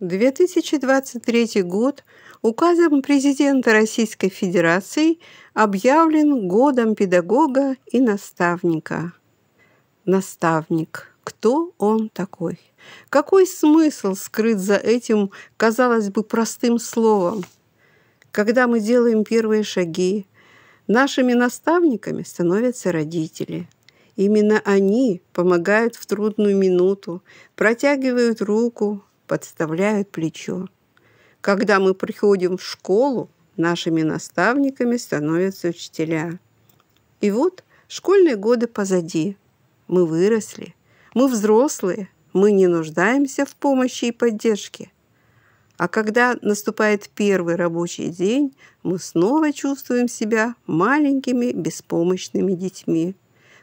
2023 год указом президента Российской Федерации объявлен годом педагога и наставника. Наставник. Кто он такой? Какой смысл скрыт за этим, казалось бы, простым словом? Когда мы делаем первые шаги, нашими наставниками становятся родители – Именно они помогают в трудную минуту, протягивают руку, подставляют плечо. Когда мы приходим в школу, нашими наставниками становятся учителя. И вот школьные годы позади. Мы выросли, мы взрослые, мы не нуждаемся в помощи и поддержке. А когда наступает первый рабочий день, мы снова чувствуем себя маленькими беспомощными детьми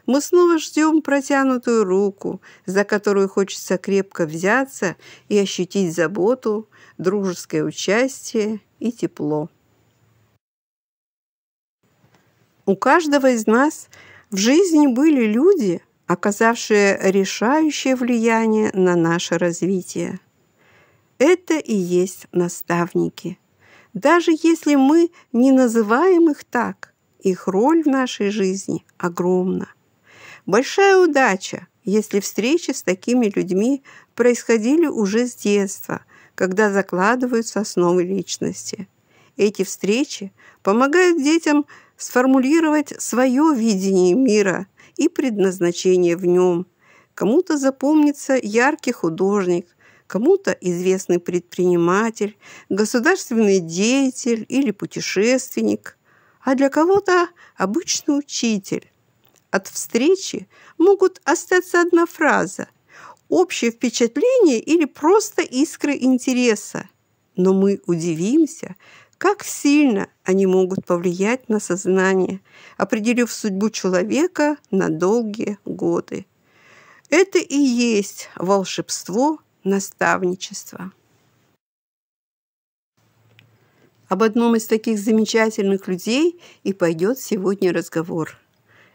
мы снова ждем протянутую руку, за которую хочется крепко взяться и ощутить заботу, дружеское участие и тепло. У каждого из нас в жизни были люди, оказавшие решающее влияние на наше развитие. Это и есть наставники. Даже если мы не называем их так, их роль в нашей жизни огромна. Большая удача, если встречи с такими людьми происходили уже с детства, когда закладываются основы личности. Эти встречи помогают детям сформулировать свое видение мира и предназначение в нем. Кому-то запомнится яркий художник, кому-то известный предприниматель, государственный деятель или путешественник, а для кого-то обычный учитель, от встречи могут остаться одна фраза, общее впечатление или просто искры интереса. Но мы удивимся, как сильно они могут повлиять на сознание, определив судьбу человека на долгие годы. Это и есть волшебство наставничества. Об одном из таких замечательных людей и пойдет сегодня разговор –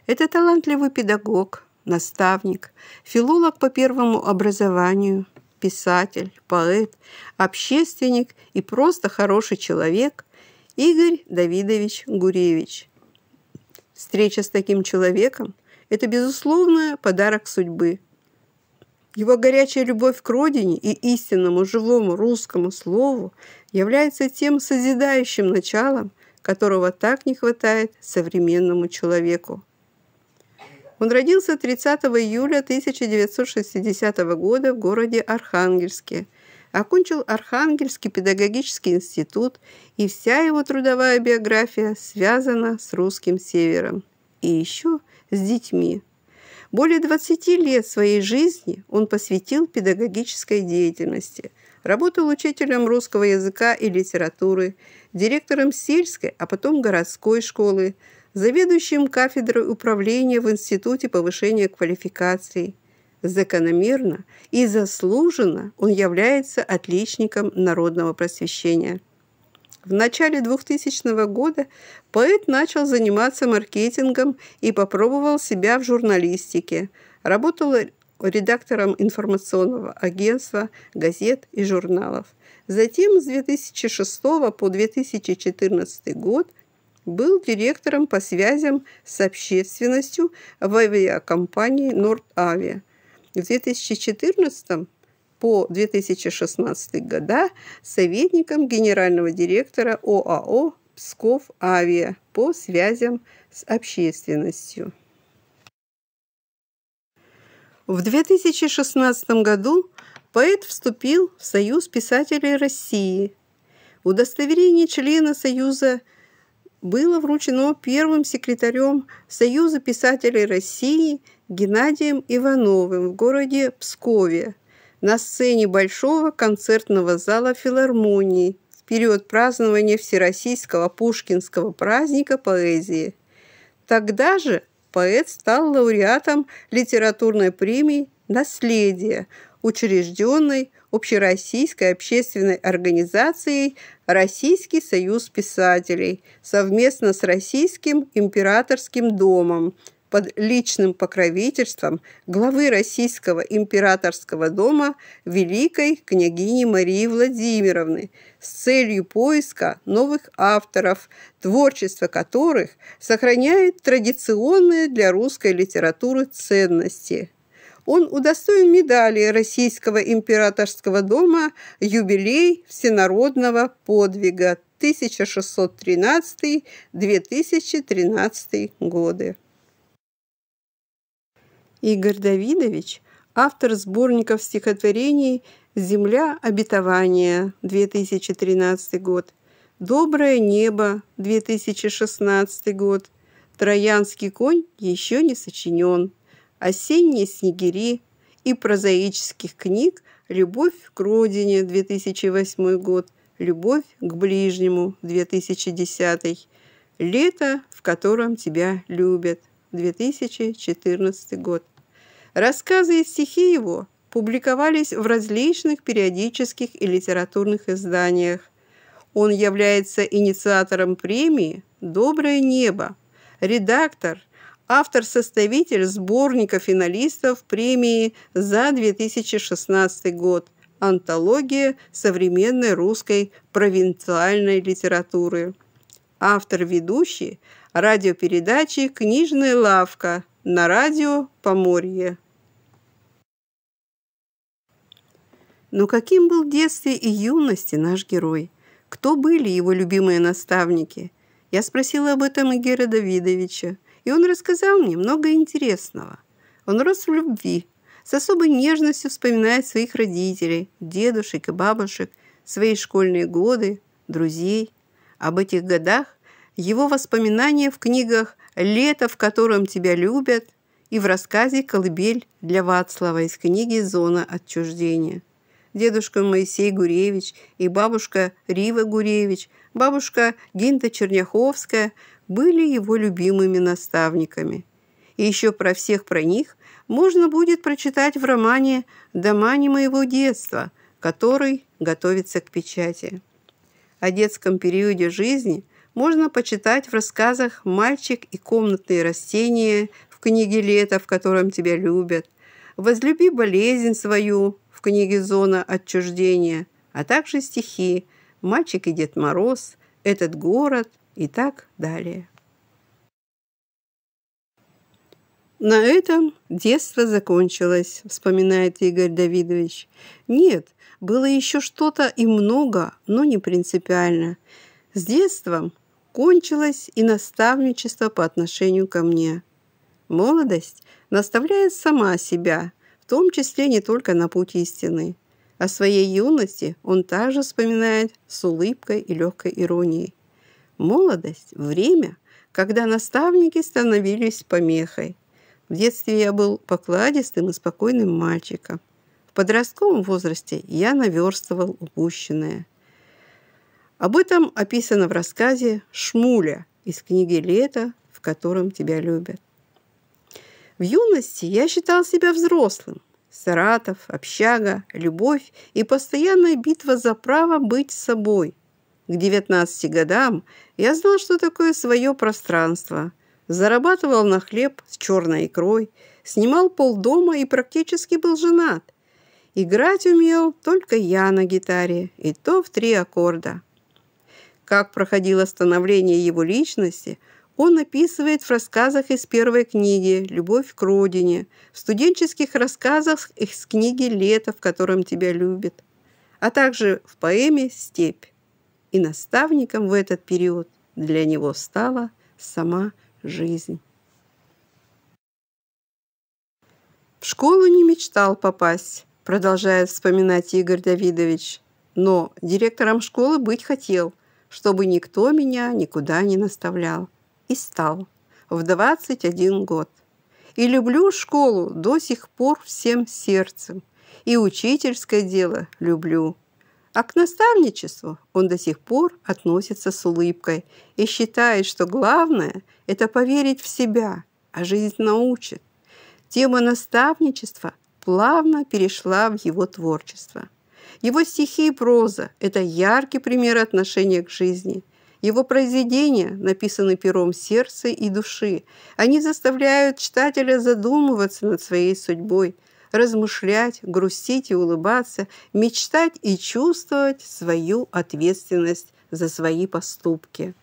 это талантливый педагог, наставник, филолог по первому образованию, писатель, поэт, общественник и просто хороший человек Игорь Давидович Гуревич. Встреча с таким человеком – это, безусловно, подарок судьбы. Его горячая любовь к родине и истинному живому русскому слову является тем созидающим началом, которого так не хватает современному человеку. Он родился 30 июля 1960 года в городе Архангельске. Окончил Архангельский педагогический институт, и вся его трудовая биография связана с русским севером. И еще с детьми. Более 20 лет своей жизни он посвятил педагогической деятельности. Работал учителем русского языка и литературы, директором сельской, а потом городской школы, заведующим кафедрой управления в Институте повышения квалификации. Закономерно и заслуженно он является отличником народного просвещения. В начале 2000 года поэт начал заниматься маркетингом и попробовал себя в журналистике. Работал редактором информационного агентства, газет и журналов. Затем с 2006 по 2014 год был директором по связям с общественностью в авиакомпании «Нордавиа». В 2014 по 2016 года советником генерального директора ОАО «Псков Авиа» по связям с общественностью. В 2016 году поэт вступил в Союз писателей России. Удостоверение члена Союза – было вручено первым секретарем Союза писателей России Геннадием Ивановым в городе Пскове на сцене Большого концертного зала филармонии в период празднования Всероссийского Пушкинского праздника поэзии. Тогда же поэт стал лауреатом литературной премии «Наследие», учрежденной общероссийской общественной организацией Российский союз писателей совместно с Российским императорским домом под личным покровительством главы Российского императорского дома великой княгини Марии Владимировны с целью поиска новых авторов, творчество которых сохраняет традиционные для русской литературы ценности – он удостоен медали Российского императорского дома «Юбилей всенародного подвига 1613-2013 годы». Игорь Давидович – автор сборников стихотворений «Земля обетования» 2013 год, «Доброе небо» 2016 год, «Троянский конь еще не сочинен» «Осенние снегири» и прозаических книг «Любовь к родине» 2008 год, «Любовь к ближнему» 2010, «Лето, в котором тебя любят» 2014 год. Рассказы и стихи его публиковались в различных периодических и литературных изданиях. Он является инициатором премии «Доброе небо», редактор – автор-составитель сборника финалистов премии за 2016 год «Антология современной русской провинциальной литературы». Автор-ведущий радиопередачи «Книжная лавка» на радио «Поморье». Но каким был в детстве и юности наш герой? Кто были его любимые наставники? Я спросила об этом Игера Давидовича и он рассказал мне много интересного. Он рос в любви, с особой нежностью вспоминает своих родителей, дедушек и бабушек, свои школьные годы, друзей. Об этих годах его воспоминания в книгах «Лето, в котором тебя любят» и в рассказе «Колыбель для Вацлава» из книги «Зона отчуждения». Дедушка Моисей Гуревич и бабушка Рива Гуревич, бабушка Гинта Черняховская – были его любимыми наставниками. И еще про всех про них можно будет прочитать в романе «Дома не моего детства», который готовится к печати. О детском периоде жизни можно почитать в рассказах «Мальчик и комнатные растения» в книге «Лето, в котором тебя любят», «Возлюби болезнь свою» в книге «Зона отчуждения», а также стихи «Мальчик и Дед Мороз», «Этот город», и так далее. На этом детство закончилось, вспоминает Игорь Давидович. Нет, было еще что-то и много, но не принципиально. С детством кончилось и наставничество по отношению ко мне. Молодость наставляет сама себя, в том числе не только на путь истины. О своей юности он также вспоминает с улыбкой и легкой иронией. Молодость – время, когда наставники становились помехой. В детстве я был покладистым и спокойным мальчиком. В подростковом возрасте я наверстывал упущенное. Об этом описано в рассказе «Шмуля» из книги «Лето, в котором тебя любят». В юности я считал себя взрослым. Саратов, общага, любовь и постоянная битва за право быть собой – к 19 годам я знал, что такое свое пространство. Зарабатывал на хлеб с черной икрой, снимал полдома и практически был женат. Играть умел только я на гитаре, и то в три аккорда. Как проходило становление его личности, он описывает в рассказах из первой книги «Любовь к родине», в студенческих рассказах из книги «Лето, в котором тебя любят», а также в поэме «Степь» и наставником в этот период для него стала сама жизнь. В школу не мечтал попасть, продолжает вспоминать Игорь Давидович, но директором школы быть хотел, чтобы никто меня никуда не наставлял. И стал в 21 год. И люблю школу до сих пор всем сердцем. И учительское дело люблю. А к наставничеству он до сих пор относится с улыбкой и считает, что главное – это поверить в себя, а жизнь научит. Тема наставничества плавно перешла в его творчество. Его стихи и проза – это яркий пример отношения к жизни – его произведения написаны пером сердца и души. Они заставляют читателя задумываться над своей судьбой – размышлять, грустить и улыбаться, мечтать и чувствовать свою ответственность за свои поступки.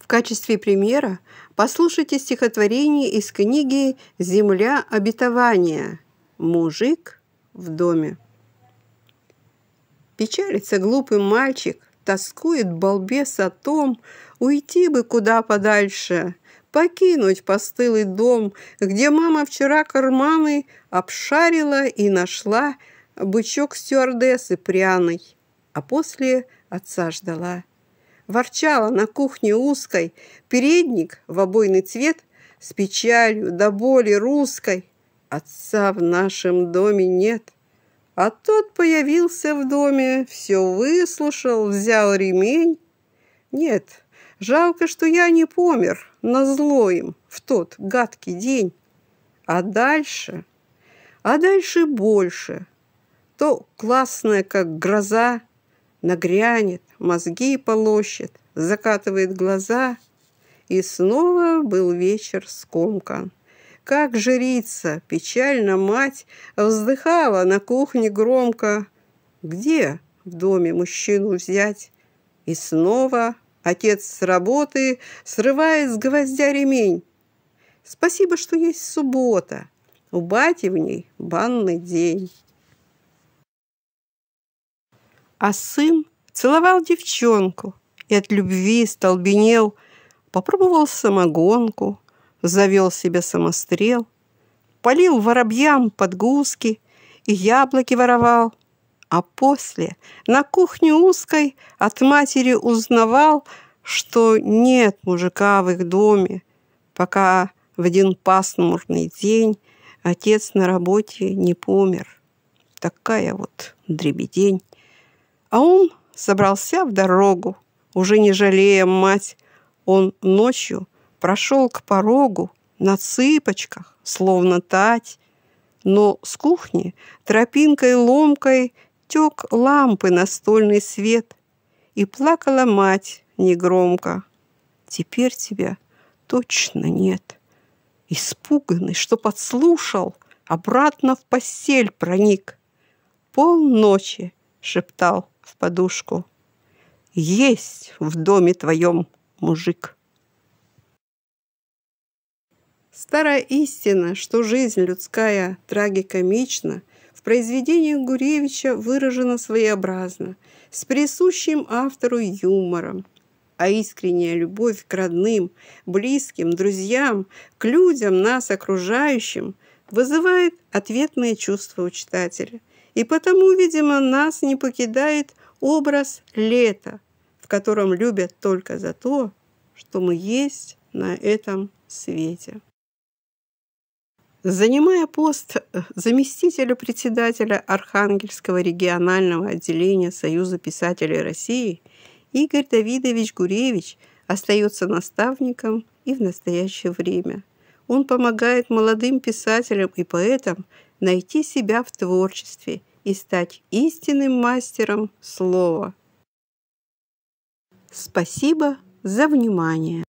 В качестве примера послушайте стихотворение из книги «Земля обетования» «Мужик в доме». Печалится глупый мальчик, тоскует балбес о том, уйти бы куда подальше – покинуть постылый дом, где мама вчера карманы обшарила и нашла бычок стюардессы пряной, а после отца ждала. Ворчала на кухне узкой, передник в обойный цвет с печалью до боли русской. Отца в нашем доме нет. А тот появился в доме, все выслушал, взял ремень. Нет, жалко, что я не помер, назло им в тот гадкий день. А дальше, а дальше больше. То классная, как гроза, нагрянет, мозги полощет, закатывает глаза. И снова был вечер скомкан. Как жрица, печально мать, вздыхала на кухне громко. Где в доме мужчину взять? И снова Отец с работы срывает с гвоздя ремень. Спасибо, что есть суббота. У бати в ней банный день. А сын целовал девчонку и от любви столбенел, попробовал самогонку, завел себе самострел, полил воробьям подгузки и яблоки воровал. А после на кухне узкой от матери узнавал, что нет мужика в их доме, пока в один пасмурный день отец на работе не помер. Такая вот дребедень. А он собрался в дорогу, уже не жалея мать. Он ночью прошел к порогу на цыпочках, словно тать, но с кухни тропинкой ломкой тек лампы настольный свет, и плакала мать негромко. «Теперь тебя точно нет». Испуганный, что подслушал, обратно в постель проник. «Полночи!» — шептал в подушку. «Есть в доме твоем мужик!» Старая истина, что жизнь людская трагикомична, в произведениях Гуревича выражено своеобразно, с присущим автору юмором, а искренняя любовь к родным, близким, друзьям, к людям, нас окружающим, вызывает ответные чувства у читателя. И потому, видимо, нас не покидает образ лета, в котором любят только за то, что мы есть на этом свете. Занимая пост э, заместителя председателя Архангельского регионального отделения Союза писателей России, Игорь Давидович Гуревич остается наставником и в настоящее время. Он помогает молодым писателям и поэтам найти себя в творчестве и стать истинным мастером слова. Спасибо за внимание!